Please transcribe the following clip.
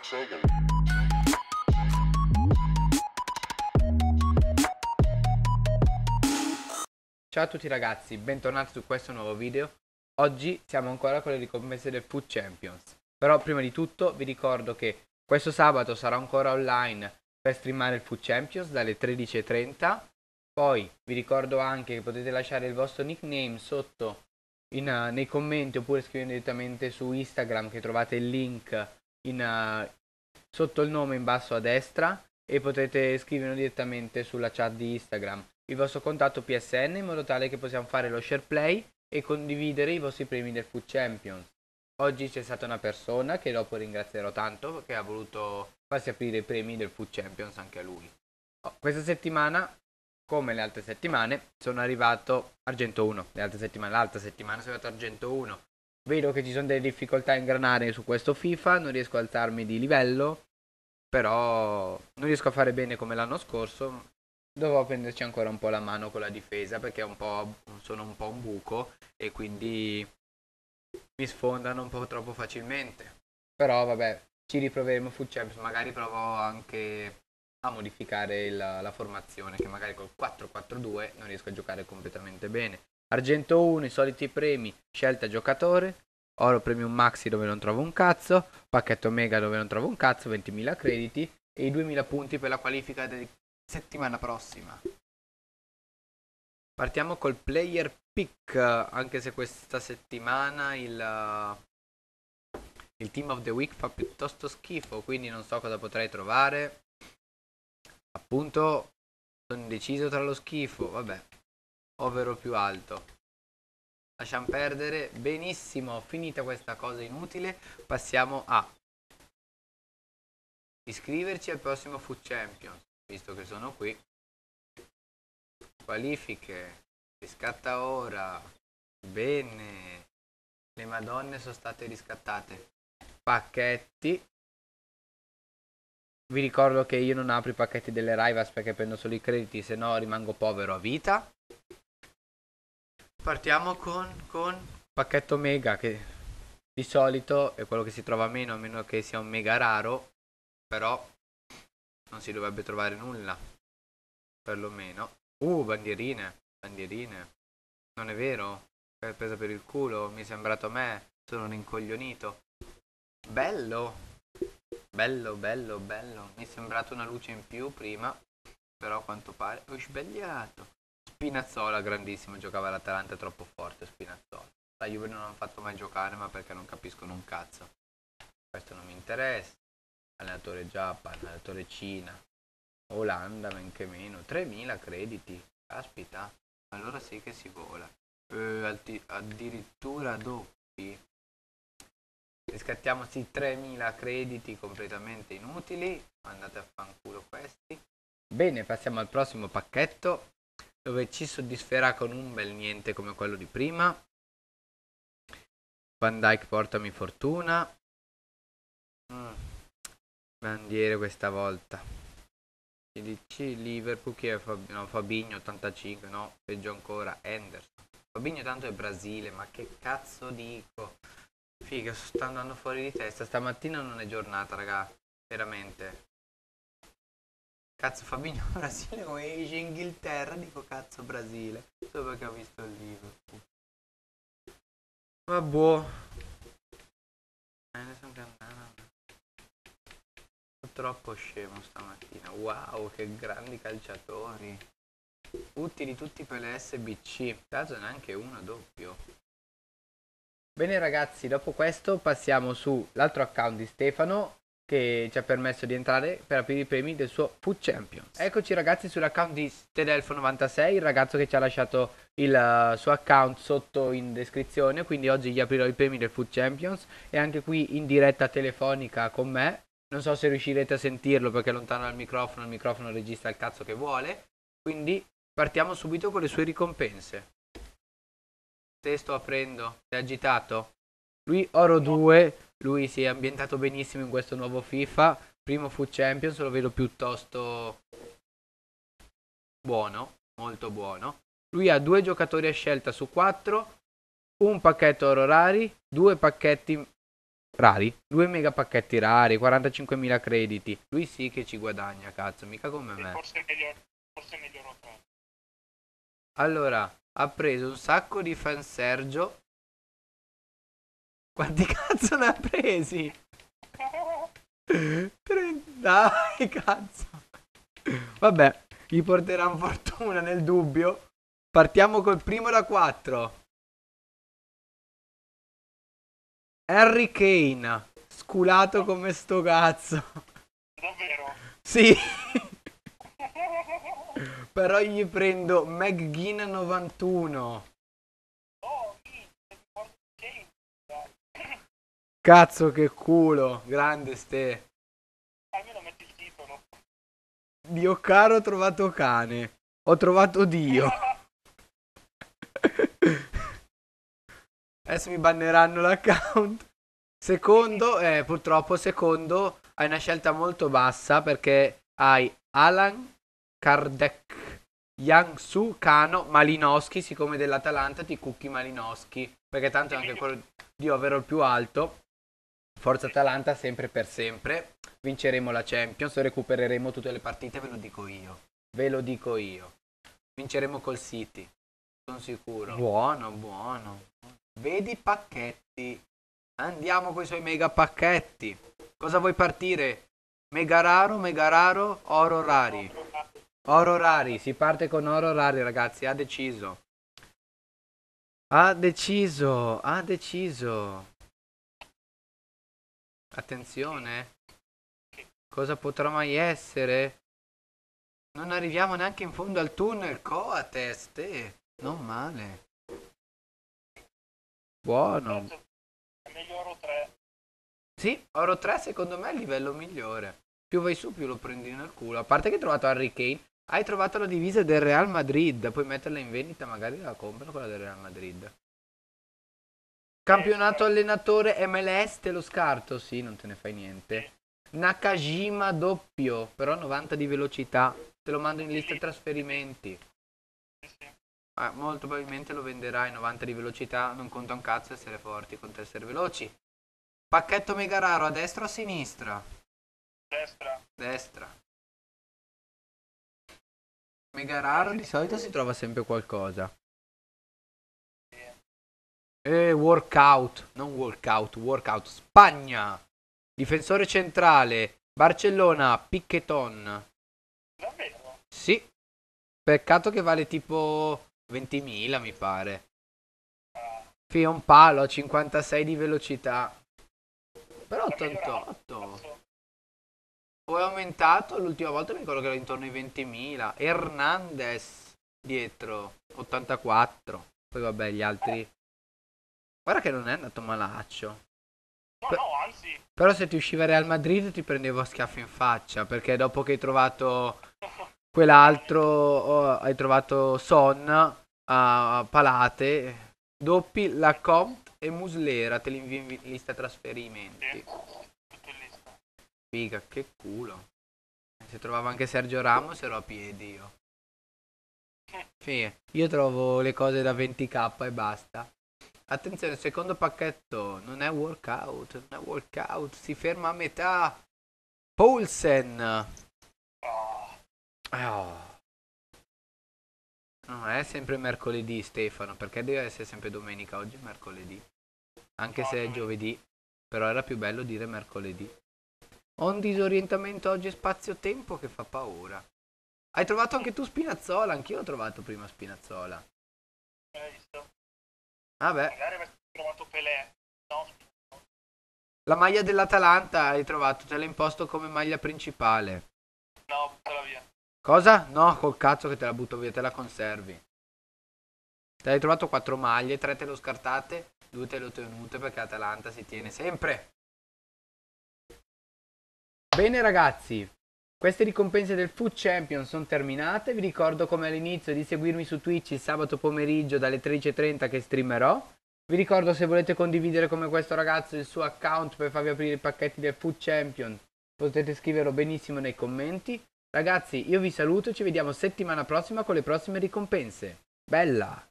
Ciao a tutti ragazzi, bentornati su questo nuovo video. Oggi siamo ancora con le ricompense del Food Champions. Però prima di tutto vi ricordo che questo sabato sarà ancora online per streamare il Food Champions dalle 13.30. Poi vi ricordo anche che potete lasciare il vostro nickname sotto in, uh, nei commenti oppure scrivendo direttamente su Instagram che trovate il link in, uh, sotto il nome in basso a destra e potete scriverlo direttamente sulla chat di Instagram il vostro contatto PSN in modo tale che possiamo fare lo share play e condividere i vostri premi del Food Champions. Oggi c'è stata una persona che dopo ringrazierò tanto che ha voluto farsi aprire i premi del Food Champions anche a lui. Oh, questa settimana come le altre settimane, sono arrivato argento 1. Le altre settimane, l'altra settimana sono arrivato argento 1. Vedo che ci sono delle difficoltà a ingranare su questo FIFA, non riesco a alzarmi di livello, però non riesco a fare bene come l'anno scorso. Dovrò prenderci ancora un po' la mano con la difesa perché un sono un po' un buco e quindi mi sfondano un po' troppo facilmente. Però vabbè, ci riproveremo full champs, magari provo anche a modificare il, la formazione che magari col 4-4-2 non riesco a giocare completamente bene. Argento 1, i soliti premi, scelta giocatore, oro premium maxi dove non trovo un cazzo, pacchetto mega dove non trovo un cazzo, 20.000 crediti e i 2.000 punti per la qualifica della settimana prossima. Partiamo col player pick, anche se questa settimana il, il team of the week fa piuttosto schifo, quindi non so cosa potrei trovare appunto sono indeciso tra lo schifo vabbè ovvero più alto lasciamo perdere benissimo finita questa cosa inutile passiamo a iscriverci al prossimo Food Champions visto che sono qui qualifiche riscatta ora bene le madonne sono state riscattate pacchetti vi ricordo che io non apro i pacchetti delle Rivas perché prendo solo i crediti, se no rimango povero a vita. Partiamo con, con pacchetto mega che di solito è quello che si trova meno, a meno che sia un mega raro, però non si dovrebbe trovare nulla, perlomeno. Uh, bandierine, bandierine. Non è vero? È presa per il culo, mi è sembrato a me, sono un incoglionito. Bello! Bello, bello, bello. Mi è sembrata una luce in più prima, però a quanto pare ho sbagliato. Spinazzola, grandissimo, giocava l'Atalanta troppo forte Spinazzola. La Juve non l'hanno fatto mai giocare, ma perché non capiscono un cazzo. Questo non mi interessa. Allenatore Giappa, allenatore Cina, Olanda, men che meno. 3.000 crediti, caspita. Allora sì che si vola. Eh, addirittura doppi. Riscattiamoci 3000 crediti completamente inutili, andate a fanculo questi. Bene, passiamo al prossimo pacchetto dove ci soddisferà con un bel niente come quello di prima. Van Dyke portami fortuna. Mm. Bandiere questa volta. CDC Liverpool che è Fab- no, Fabinho 85, no, peggio ancora Henderson. Fabinho tanto è Brasile, ma che cazzo dico? Figa, sto andando fuori di testa. Stamattina non è giornata, raga. Veramente. Cazzo Fabinho Brasile come dice Inghilterra, dico cazzo Brasile. Solo perché ho visto il Liverpool. Vabbò. Eh, troppo scemo stamattina. Wow, che grandi calciatori. Utili tutti per le SBC. Caso neanche uno doppio. Bene ragazzi, dopo questo passiamo sull'altro account di Stefano che ci ha permesso di entrare per aprire i premi del suo Food Champions. Eccoci ragazzi sull'account di Stedelfo96, il ragazzo che ci ha lasciato il eh, suo account sotto in descrizione, quindi oggi gli aprirò i premi del Food Champions e anche qui in diretta telefonica con me. Non so se riuscirete a sentirlo perché è lontano dal microfono, il microfono registra il cazzo che vuole, quindi partiamo subito con le sue ricompense. Se sto aprendo, sei agitato. Lui oro 2, lui si è ambientato benissimo in questo nuovo FIFA. Primo fu Champions, lo vedo piuttosto buono, molto buono. Lui ha due giocatori a scelta su quattro, un pacchetto oro rari, due pacchetti rari, due mega pacchetti rari, 45.000 crediti. Lui sì che ci guadagna, cazzo, mica come me. Forse è meglio, forse è meglio Allora, ha preso un sacco di fansergio. Quanti cazzo ne ha presi? Dai, cazzo. Vabbè, gli porteranno fortuna nel dubbio. Partiamo col primo da 4. Harry Kane, sculato come sto cazzo. Davvero? Sì. Però gli prendo McGinn 91. Cazzo che culo, grande ste. Almeno metti il titolo. Dio caro ho trovato cane. Ho trovato Dio. Adesso mi banneranno l'account. Secondo, eh, purtroppo secondo, hai una scelta molto bassa perché hai Alan Kardec, Yangsu, Cano, Malinowski, siccome dell'Atalanta ti cucchi Malinowski, perché tanto è anche quello di ovvero il più alto. Forza Atalanta sempre per sempre, vinceremo la Champions, recupereremo tutte le partite, ve lo dico io. Ve lo dico io. Vinceremo col City, sono sicuro. Buono, buono. Vedi i pacchetti. Andiamo con i suoi mega pacchetti. Cosa vuoi partire? Mega raro, mega raro, oro rari. Oro Rari, si parte con Oro Rari ragazzi, ha deciso. Ha deciso, ha deciso. Attenzione. Cosa potrà mai essere? Non arriviamo neanche in fondo al tunnel, Coates, te. Non male. Buono. Meglio oro 3. Sì, oro 3 secondo me è il livello migliore. Più vai su più lo prendi nel culo. A parte che hai trovato Harry Kane hai trovato la divisa del Real Madrid, puoi metterla in vendita, magari la comprano quella del Real Madrid. Campionato allenatore MLS, te lo scarto? Sì, non te ne fai niente. Nakajima doppio, però 90 di velocità. Te lo mando in lista trasferimenti. Ah, molto probabilmente lo venderai, 90 di velocità, non conta un cazzo essere forti, conta essere veloci. Pacchetto mega raro, a destra o a sinistra? Destra. Destra mega raro di solito si trova sempre qualcosa. E workout, non workout, workout. Spagna, difensore centrale, Barcellona, Piccheton. Sì. Peccato che vale tipo 20.000 mi pare. Fì, un palo, 56 di velocità. Però 88 o è aumentato, l'ultima volta mi ricordo che era intorno ai 20.000. Hernandez dietro, 84. Poi vabbè, gli altri... Guarda che non è andato malaccio. No, no, anzi. Però se ti usciva Real Madrid ti prendevo a schiaffo in faccia, perché dopo che hai trovato quell'altro, oh, hai trovato Son a uh, Palate, doppi la Lacomte e Muslera te li invio in lista trasferimenti. Sì. Figa, che culo. Se trovavo anche Sergio Ramos ero a piedi io. Sì, io trovo le cose da 20k e basta. Attenzione, secondo pacchetto non è workout, non è workout, si ferma a metà. Paulsen. Oh. No, è sempre mercoledì Stefano, perché deve essere sempre domenica, oggi è mercoledì. Anche se è giovedì, però era più bello dire mercoledì. Ho un disorientamento oggi spazio-tempo che fa paura. Hai trovato anche tu Spinazzola, anch'io ho trovato prima Spinazzola. Hai visto? Vabbè. Ah, Magari avresti trovato Pelé, no? La maglia dell'Atalanta hai trovato, te l'ha imposto come maglia principale. No, buttala via. Cosa? No, col cazzo che te la butto via, te la conservi. Te hai trovato quattro maglie, tre te le ho scartate, due te le ho tenute perché l'Atalanta si tiene sempre. Bene ragazzi, queste ricompense del Food Champion sono terminate, vi ricordo come all'inizio di seguirmi su Twitch il sabato pomeriggio dalle 13.30 che streamerò. Vi ricordo se volete condividere come questo ragazzo il suo account per farvi aprire i pacchetti del Food Champion, potete scriverlo benissimo nei commenti. Ragazzi, io vi saluto, ci vediamo settimana prossima con le prossime ricompense. Bella!